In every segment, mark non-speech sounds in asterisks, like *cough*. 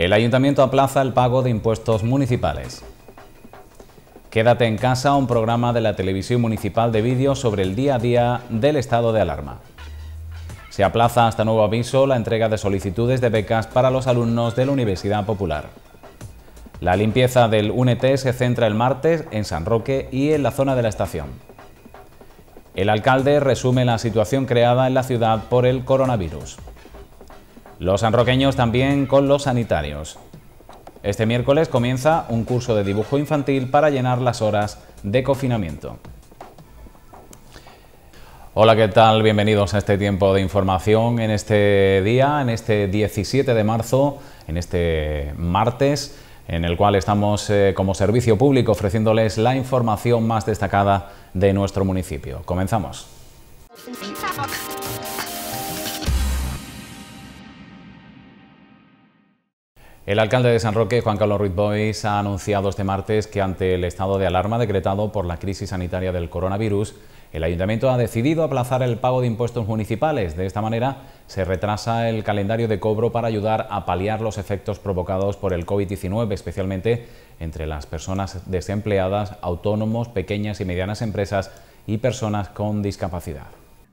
El ayuntamiento aplaza el pago de impuestos municipales. Quédate en casa, un programa de la televisión municipal de vídeo sobre el día a día del estado de alarma. Se aplaza hasta nuevo aviso la entrega de solicitudes de becas para los alumnos de la Universidad Popular. La limpieza del UNET se centra el martes en San Roque y en la zona de la estación. El alcalde resume la situación creada en la ciudad por el coronavirus. Los sanroqueños también con los sanitarios. Este miércoles comienza un curso de dibujo infantil para llenar las horas de confinamiento. Hola, ¿qué tal? Bienvenidos a este tiempo de información en este día, en este 17 de marzo, en este martes, en el cual estamos eh, como servicio público ofreciéndoles la información más destacada de nuestro municipio. Comenzamos. *laughs* El alcalde de San Roque, Juan Carlos Ruiz Bois, ha anunciado este martes que ante el estado de alarma decretado por la crisis sanitaria del coronavirus, el ayuntamiento ha decidido aplazar el pago de impuestos municipales. De esta manera, se retrasa el calendario de cobro para ayudar a paliar los efectos provocados por el COVID-19, especialmente entre las personas desempleadas, autónomos, pequeñas y medianas empresas y personas con discapacidad.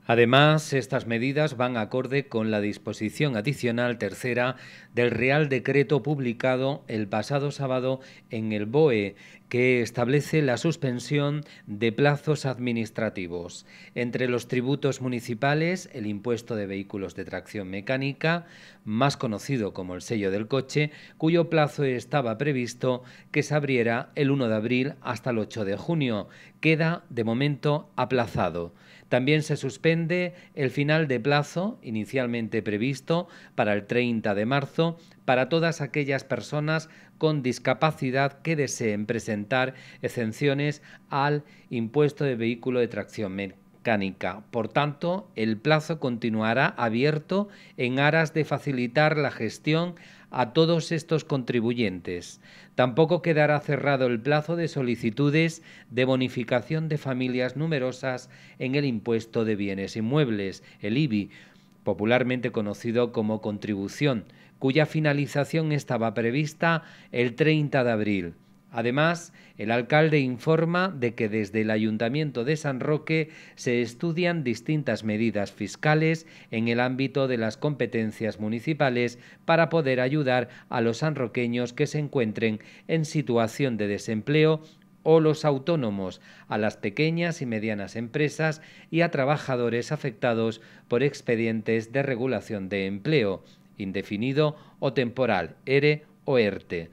Además, estas medidas van acorde con la disposición adicional tercera del Real Decreto publicado el pasado sábado en el BOE, que establece la suspensión de plazos administrativos. Entre los tributos municipales, el impuesto de vehículos de tracción mecánica, más conocido como el sello del coche, cuyo plazo estaba previsto que se abriera el 1 de abril hasta el 8 de junio, queda de momento aplazado. También se suspende el final de plazo inicialmente previsto para el 30 de marzo para todas aquellas personas con discapacidad que deseen presentar exenciones al impuesto de vehículo de tracción mecánica por tanto, el plazo continuará abierto en aras de facilitar la gestión a todos estos contribuyentes. Tampoco quedará cerrado el plazo de solicitudes de bonificación de familias numerosas en el impuesto de bienes inmuebles, el IBI, popularmente conocido como contribución, cuya finalización estaba prevista el 30 de abril. Además, el alcalde informa de que desde el Ayuntamiento de San Roque se estudian distintas medidas fiscales en el ámbito de las competencias municipales para poder ayudar a los sanroqueños que se encuentren en situación de desempleo o los autónomos, a las pequeñas y medianas empresas y a trabajadores afectados por expedientes de regulación de empleo, indefinido o temporal, ERE o ERTE.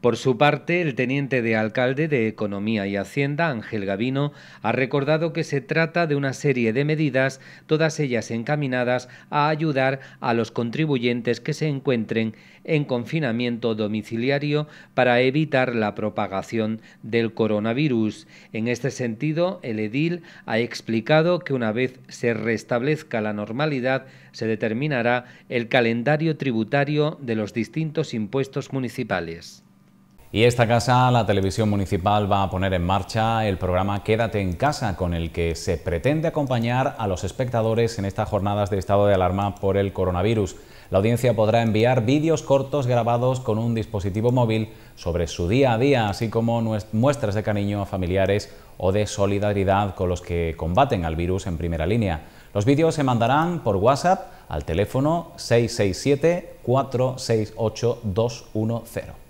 Por su parte, el teniente de alcalde de Economía y Hacienda, Ángel Gavino, ha recordado que se trata de una serie de medidas, todas ellas encaminadas a ayudar a los contribuyentes que se encuentren en confinamiento domiciliario para evitar la propagación del coronavirus. En este sentido, el edil ha explicado que una vez se restablezca la normalidad, se determinará el calendario tributario de los distintos impuestos municipales. Y esta casa, la televisión municipal, va a poner en marcha el programa Quédate en casa, con el que se pretende acompañar a los espectadores en estas jornadas de estado de alarma por el coronavirus. La audiencia podrá enviar vídeos cortos grabados con un dispositivo móvil sobre su día a día, así como muestras de cariño a familiares o de solidaridad con los que combaten al virus en primera línea. Los vídeos se mandarán por WhatsApp al teléfono 667 468 210.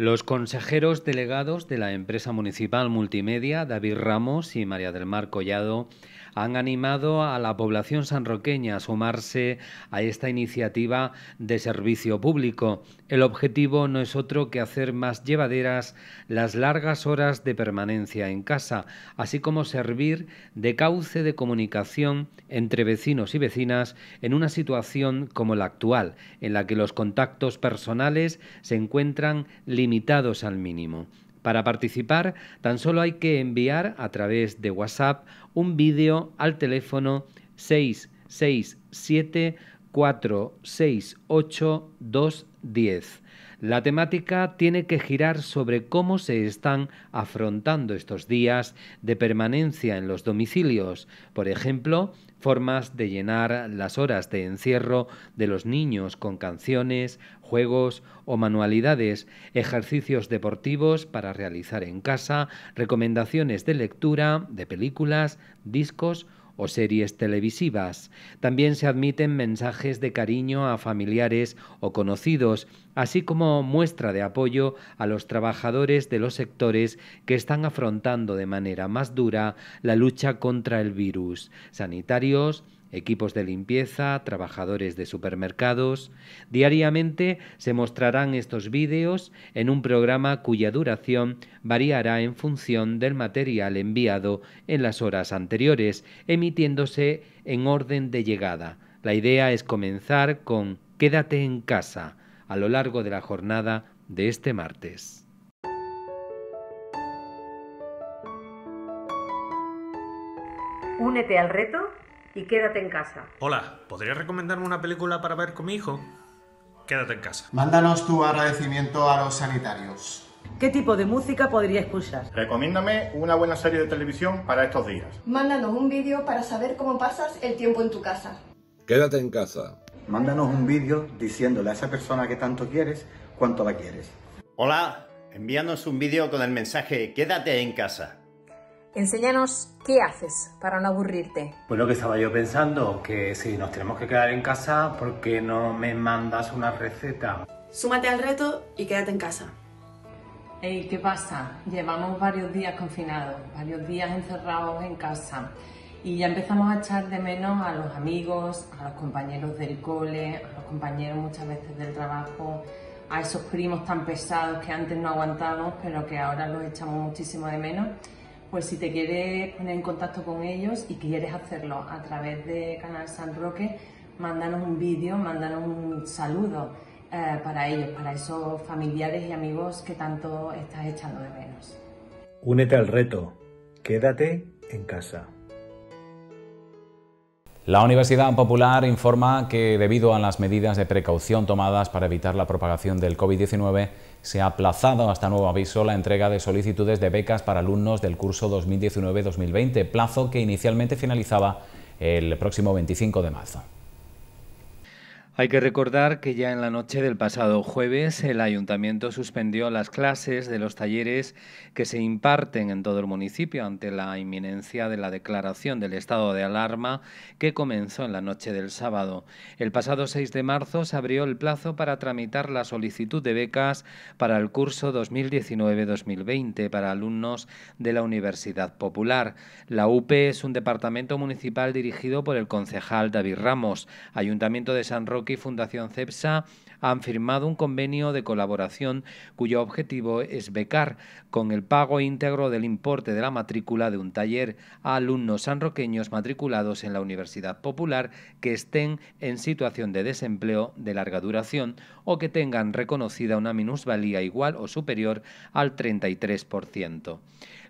Los consejeros delegados de la empresa municipal multimedia, David Ramos y María del Mar Collado, han animado a la población sanroqueña a sumarse a esta iniciativa de servicio público. El objetivo no es otro que hacer más llevaderas las largas horas de permanencia en casa, así como servir de cauce de comunicación entre vecinos y vecinas en una situación como la actual, en la que los contactos personales se encuentran limitados al mínimo. Para participar, tan solo hay que enviar a través de WhatsApp un vídeo al teléfono 667 468 210. La temática tiene que girar sobre cómo se están afrontando estos días de permanencia en los domicilios, por ejemplo, formas de llenar las horas de encierro de los niños con canciones, juegos o manualidades, ejercicios deportivos para realizar en casa, recomendaciones de lectura, de películas, discos, o series televisivas. También se admiten mensajes de cariño a familiares o conocidos, así como muestra de apoyo a los trabajadores de los sectores que están afrontando de manera más dura la lucha contra el virus, sanitarios, equipos de limpieza, trabajadores de supermercados. Diariamente se mostrarán estos vídeos en un programa cuya duración variará en función del material enviado en las horas anteriores, emitiéndose en orden de llegada. La idea es comenzar con Quédate en casa a lo largo de la jornada de este martes. Únete al reto y quédate en casa. Hola, ¿podrías recomendarme una película para ver con mi hijo? Quédate en casa. Mándanos tu agradecimiento a los sanitarios. ¿Qué tipo de música podría escuchar? Recomiéndame una buena serie de televisión para estos días. Mándanos un vídeo para saber cómo pasas el tiempo en tu casa. Quédate en casa. Mándanos un vídeo diciéndole a esa persona que tanto quieres cuánto la quieres. Hola, envíanos un vídeo con el mensaje Quédate en casa. Enséñanos qué haces para no aburrirte. Pues lo que estaba yo pensando, que si nos tenemos que quedar en casa, ¿por qué no me mandas una receta? Súmate al reto y quédate en casa. Ey, ¿qué pasa? Llevamos varios días confinados, varios días encerrados en casa y ya empezamos a echar de menos a los amigos, a los compañeros del cole, a los compañeros muchas veces del trabajo, a esos primos tan pesados que antes no aguantábamos pero que ahora los echamos muchísimo de menos pues si te quieres poner en contacto con ellos y quieres hacerlo a través de Canal San Roque, mándanos un vídeo, mándanos un saludo eh, para ellos, para esos familiares y amigos que tanto estás echando de menos. Únete al reto, quédate en casa. La Universidad Popular informa que debido a las medidas de precaución tomadas para evitar la propagación del COVID-19, se ha aplazado hasta nuevo aviso la entrega de solicitudes de becas para alumnos del curso 2019-2020, plazo que inicialmente finalizaba el próximo 25 de marzo. Hay que recordar que ya en la noche del pasado jueves el ayuntamiento suspendió las clases de los talleres que se imparten en todo el municipio ante la inminencia de la declaración del estado de alarma que comenzó en la noche del sábado. El pasado 6 de marzo se abrió el plazo para tramitar la solicitud de becas para el curso 2019-2020 para alumnos de la Universidad Popular. La UP es un departamento municipal dirigido por el concejal David Ramos, Ayuntamiento de San Roque y Fundación CEPSA han firmado un convenio de colaboración cuyo objetivo es becar con el pago íntegro del importe de la matrícula de un taller a alumnos sanroqueños matriculados en la Universidad Popular que estén en situación de desempleo de larga duración o que tengan reconocida una minusvalía igual o superior al 33%.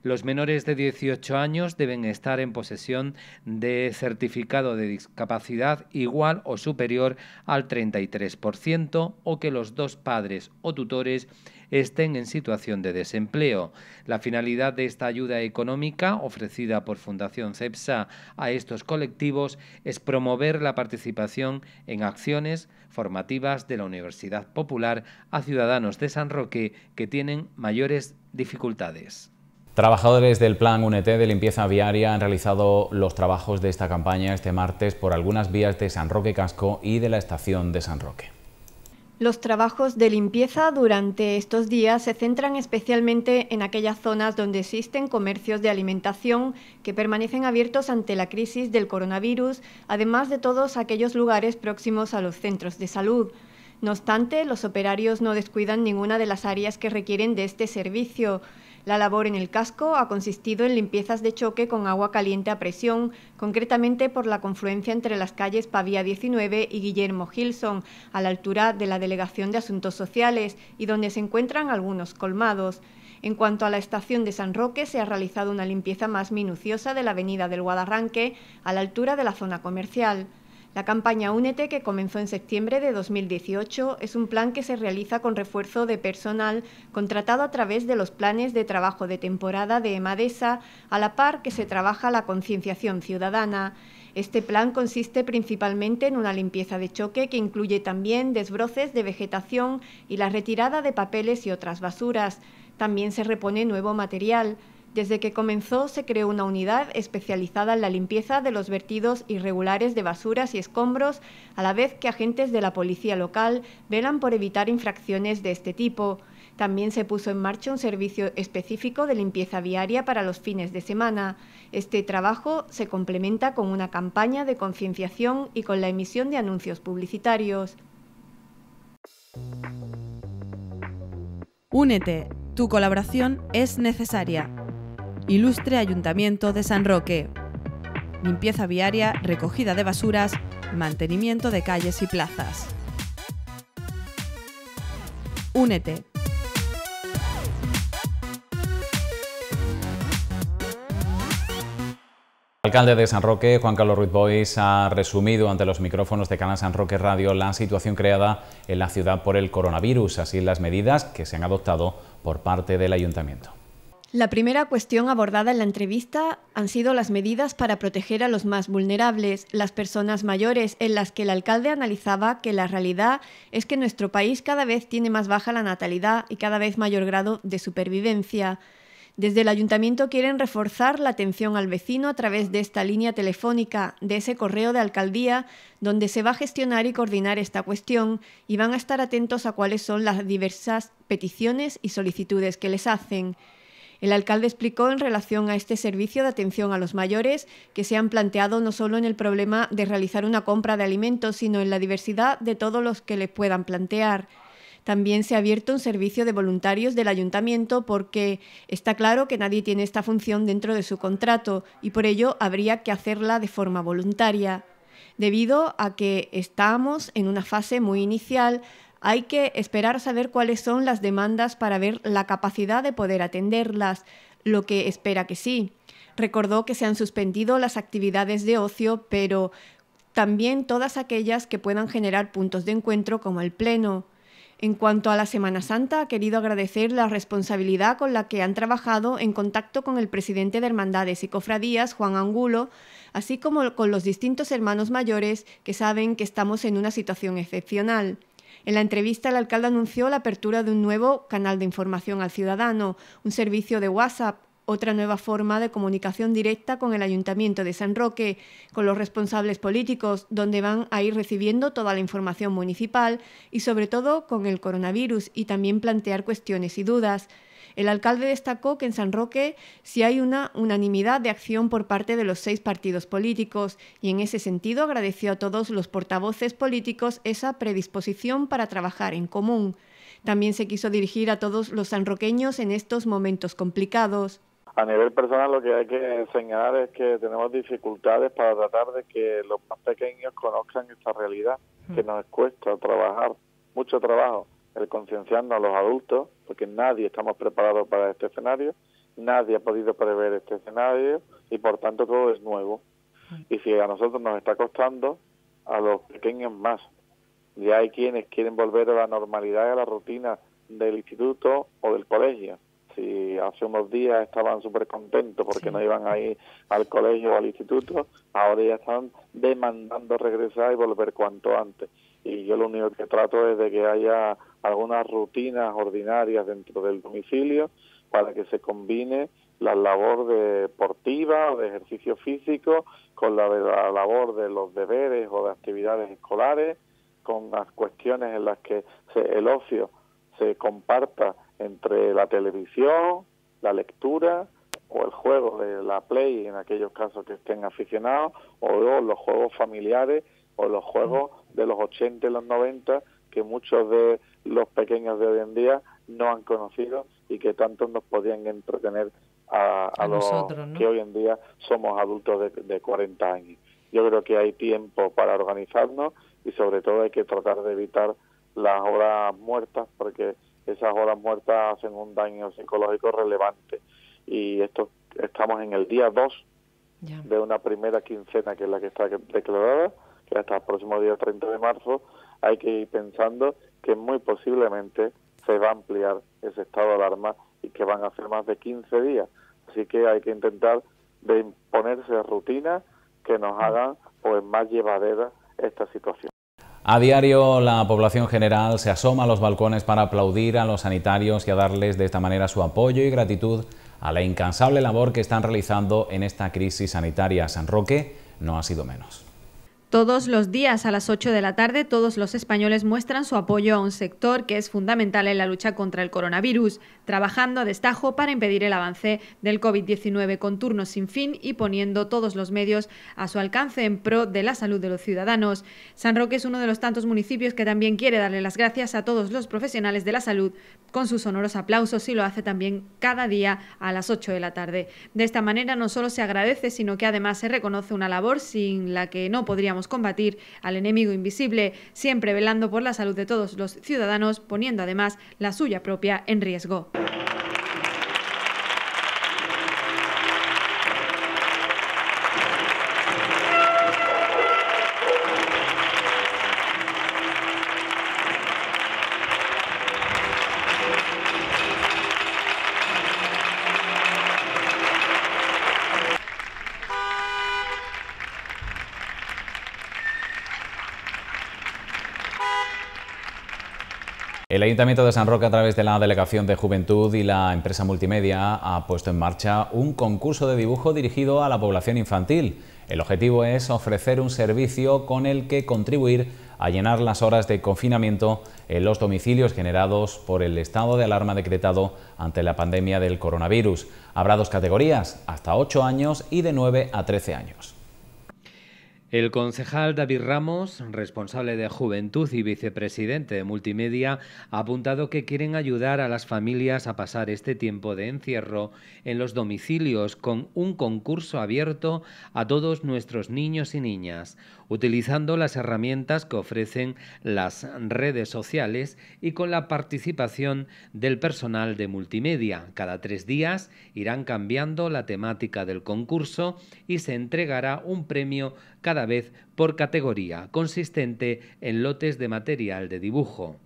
Los menores de 18 años deben estar en posesión de certificado de discapacidad igual o superior al 33% o que los dos padres o tutores estén en situación de desempleo. La finalidad de esta ayuda económica ofrecida por Fundación CEPSA a estos colectivos es promover la participación en acciones formativas de la Universidad Popular a ciudadanos de San Roque que tienen mayores dificultades. Trabajadores del Plan UNET de limpieza viaria han realizado los trabajos de esta campaña este martes por algunas vías de San Roque Casco y de la estación de San Roque. Los trabajos de limpieza durante estos días se centran especialmente en aquellas zonas donde existen comercios de alimentación que permanecen abiertos ante la crisis del coronavirus, además de todos aquellos lugares próximos a los centros de salud. No obstante, los operarios no descuidan ninguna de las áreas que requieren de este servicio. La labor en el casco ha consistido en limpiezas de choque con agua caliente a presión, concretamente por la confluencia entre las calles Pavía 19 y Guillermo Gilson, a la altura de la Delegación de Asuntos Sociales y donde se encuentran algunos colmados. En cuanto a la estación de San Roque, se ha realizado una limpieza más minuciosa de la avenida del Guadarranque, a la altura de la zona comercial. La campaña Únete, que comenzó en septiembre de 2018, es un plan que se realiza con refuerzo de personal contratado a través de los planes de trabajo de temporada de EMADESA, a la par que se trabaja la concienciación ciudadana. Este plan consiste principalmente en una limpieza de choque que incluye también desbroces de vegetación y la retirada de papeles y otras basuras. También se repone nuevo material. Desde que comenzó se creó una unidad especializada en la limpieza de los vertidos irregulares de basuras y escombros, a la vez que agentes de la policía local velan por evitar infracciones de este tipo. También se puso en marcha un servicio específico de limpieza viaria para los fines de semana. Este trabajo se complementa con una campaña de concienciación y con la emisión de anuncios publicitarios. Únete, tu colaboración es necesaria. Ilustre Ayuntamiento de San Roque. Limpieza viaria, recogida de basuras, mantenimiento de calles y plazas. Únete. El alcalde de San Roque, Juan Carlos Ruiz Bois, ha resumido ante los micrófonos de Canal San Roque Radio la situación creada en la ciudad por el coronavirus, así las medidas que se han adoptado por parte del ayuntamiento. La primera cuestión abordada en la entrevista han sido las medidas para proteger a los más vulnerables, las personas mayores, en las que el alcalde analizaba que la realidad es que nuestro país cada vez tiene más baja la natalidad y cada vez mayor grado de supervivencia. Desde el ayuntamiento quieren reforzar la atención al vecino a través de esta línea telefónica, de ese correo de alcaldía, donde se va a gestionar y coordinar esta cuestión y van a estar atentos a cuáles son las diversas peticiones y solicitudes que les hacen. El alcalde explicó en relación a este servicio de atención a los mayores que se han planteado no solo en el problema de realizar una compra de alimentos, sino en la diversidad de todos los que le puedan plantear. También se ha abierto un servicio de voluntarios del ayuntamiento porque está claro que nadie tiene esta función dentro de su contrato y por ello habría que hacerla de forma voluntaria. Debido a que estamos en una fase muy inicial, hay que esperar a saber cuáles son las demandas para ver la capacidad de poder atenderlas, lo que espera que sí. Recordó que se han suspendido las actividades de ocio, pero también todas aquellas que puedan generar puntos de encuentro como el Pleno. En cuanto a la Semana Santa, ha querido agradecer la responsabilidad con la que han trabajado en contacto con el presidente de Hermandades y Cofradías, Juan Angulo, así como con los distintos hermanos mayores que saben que estamos en una situación excepcional. En la entrevista, el alcalde anunció la apertura de un nuevo canal de información al ciudadano, un servicio de WhatsApp otra nueva forma de comunicación directa con el Ayuntamiento de San Roque, con los responsables políticos, donde van a ir recibiendo toda la información municipal y sobre todo con el coronavirus y también plantear cuestiones y dudas. El alcalde destacó que en San Roque sí hay una unanimidad de acción por parte de los seis partidos políticos y en ese sentido agradeció a todos los portavoces políticos esa predisposición para trabajar en común. También se quiso dirigir a todos los sanroqueños en estos momentos complicados. A nivel personal lo que hay que señalar es que tenemos dificultades para tratar de que los más pequeños conozcan esta realidad que mm. nos cuesta trabajar, mucho trabajo el concienciarnos a los adultos, porque nadie estamos preparados para este escenario, nadie ha podido prever este escenario y por tanto todo es nuevo. Y si a nosotros nos está costando, a los pequeños más. Ya hay quienes quieren volver a la normalidad y a la rutina del instituto o del colegio. Si hace unos días estaban súper contentos porque no iban a ir al colegio o al instituto, ahora ya están demandando regresar y volver cuanto antes. Y yo lo único que trato es de que haya algunas rutinas ordinarias dentro del domicilio para que se combine la labor deportiva o de ejercicio físico con la, labor de los deberes o de actividades escolares, con las cuestiones en las que el ocio se comparta entre la televisión, la lectura o el juego de la Play en aquellos casos que estén aficionados, o los juegos familiares o los juegos de los 80 y los 90 que muchos de los pequeños de hoy en día no han conocido y que tanto nos podían entretener a, a, los que hoy en día somos adultos de, 40 años. Yo creo que hay tiempo para organizarnos y sobre todo hay que tratar de evitar las horas muertas porque esas horas muertas hacen un daño psicológico relevante. Y esto estamos en el día 2 de una primera quincena que es la que está declarada, que hasta el próximo día 30 de marzo, hay que ir pensando que muy posiblemente se va a ampliar ese estado de alarma y que van a ser más de 15 días. Así que hay que intentar de imponerse rutinas que nos hagan pues más llevadera esta situación. A diario la población general se asoma a los balcones para aplaudir a los sanitarios y a darles de esta manera su apoyo y gratitud a la incansable labor que están realizando en esta crisis sanitaria. San Roque no ha sido menos. Todos los días a las 8 de la tarde, todos los españoles muestran su apoyo a un sector que es fundamental en la lucha contra el coronavirus, trabajando a destajo para impedir el avance del COVID-19 con turnos sin fin y poniendo todos los medios a su alcance en pro de la salud de los ciudadanos. San Roque es uno de los tantos municipios que también quiere darle las gracias a todos los profesionales de la salud con sus sonoros aplausos y lo hace también cada día a las 8 de la tarde. De esta manera no solo se agradece, sino que además se reconoce una labor sin la que no podríamos combatir al enemigo invisible, siempre velando por la salud de todos los ciudadanos, poniendo además la suya propia en riesgo. El Ayuntamiento de San Roque, a través de la Delegación de Juventud y la empresa multimedia, ha puesto en marcha un concurso de dibujo dirigido a la población infantil. El objetivo es ofrecer un servicio con el que contribuir a llenar las horas de confinamiento en los domicilios generados por el estado de alarma decretado ante la pandemia del coronavirus. Habrá dos categorías, hasta 8 años y de 9 a 13 años. El concejal David Ramos, responsable de Juventud y vicepresidente de Multimedia, ha apuntado que quieren ayudar a las familias a pasar este tiempo de encierro en los domicilios con un concurso abierto a todos nuestros niños y niñas, utilizando las herramientas que ofrecen las redes sociales y con la participación del personal de Multimedia. Cada tres días irán cambiando la temática del concurso y se entregará un premio cada vez por categoría, consistente en lotes de material de dibujo.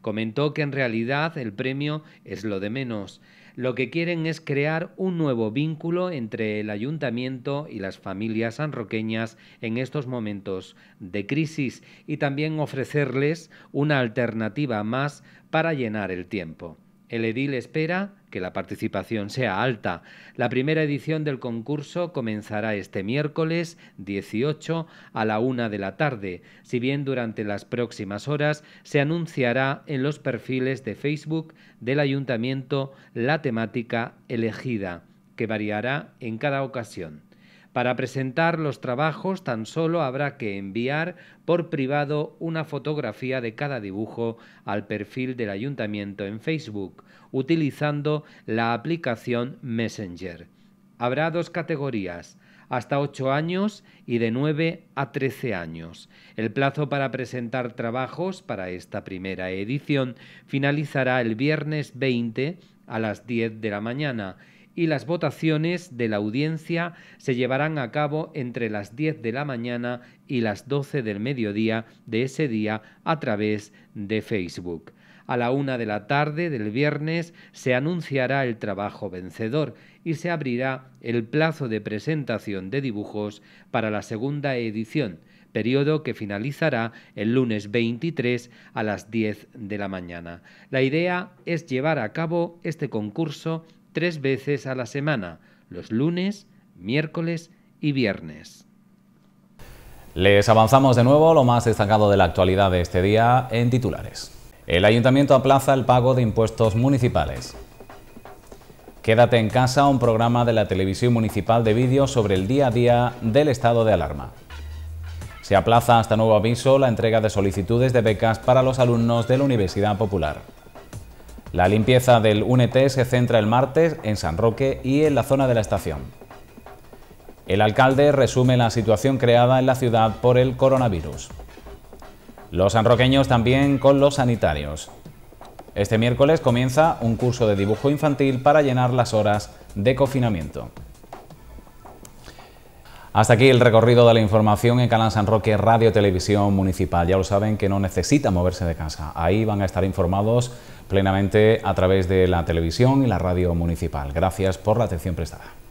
Comentó que en realidad el premio es lo de menos. Lo que quieren es crear un nuevo vínculo entre el ayuntamiento y las familias sanroqueñas en estos momentos de crisis y también ofrecerles una alternativa más para llenar el tiempo. El edil espera que la participación sea alta. La primera edición del concurso comenzará este miércoles 18 a la una de la tarde, si bien durante las próximas horas se anunciará en los perfiles de Facebook del ayuntamiento la temática elegida, que variará en cada ocasión. Para presentar los trabajos tan solo habrá que enviar por privado una fotografía de cada dibujo al perfil del ayuntamiento en Facebook, utilizando la aplicación Messenger. Habrá dos categorías hasta 8 años y de 9 a 13 años. El plazo para presentar trabajos para esta primera edición finalizará el viernes 20 a las 10 de la mañana y las votaciones de la audiencia se llevarán a cabo entre las 10 de la mañana y las 12 del mediodía de ese día a través de Facebook. A la una de la tarde del viernes se anunciará el trabajo vencedor y se abrirá el plazo de presentación de dibujos para la segunda edición, periodo que finalizará el lunes 23 a las 10 de la mañana. La idea es llevar a cabo este concurso tres veces a la semana, los lunes, miércoles y viernes. Les avanzamos de nuevo lo más destacado de la actualidad de este día en titulares. El ayuntamiento aplaza el pago de impuestos municipales. Quédate en casa, un programa de la televisión municipal de vídeo sobre el día a día del estado de alarma. Se aplaza hasta nuevo aviso la entrega de solicitudes de becas para los alumnos de la Universidad Popular. La limpieza del UNET se centra el martes en San Roque y en la zona de la estación. El alcalde resume la situación creada en la ciudad por el coronavirus. Los sanroqueños también con los sanitarios. Este miércoles comienza un curso de dibujo infantil para llenar las horas de confinamiento. Hasta aquí el recorrido de la información en Canal San Roque Radio Televisión Municipal. Ya lo saben que no necesita moverse de casa. Ahí van a estar informados plenamente a través de la televisión y la radio municipal. Gracias por la atención prestada.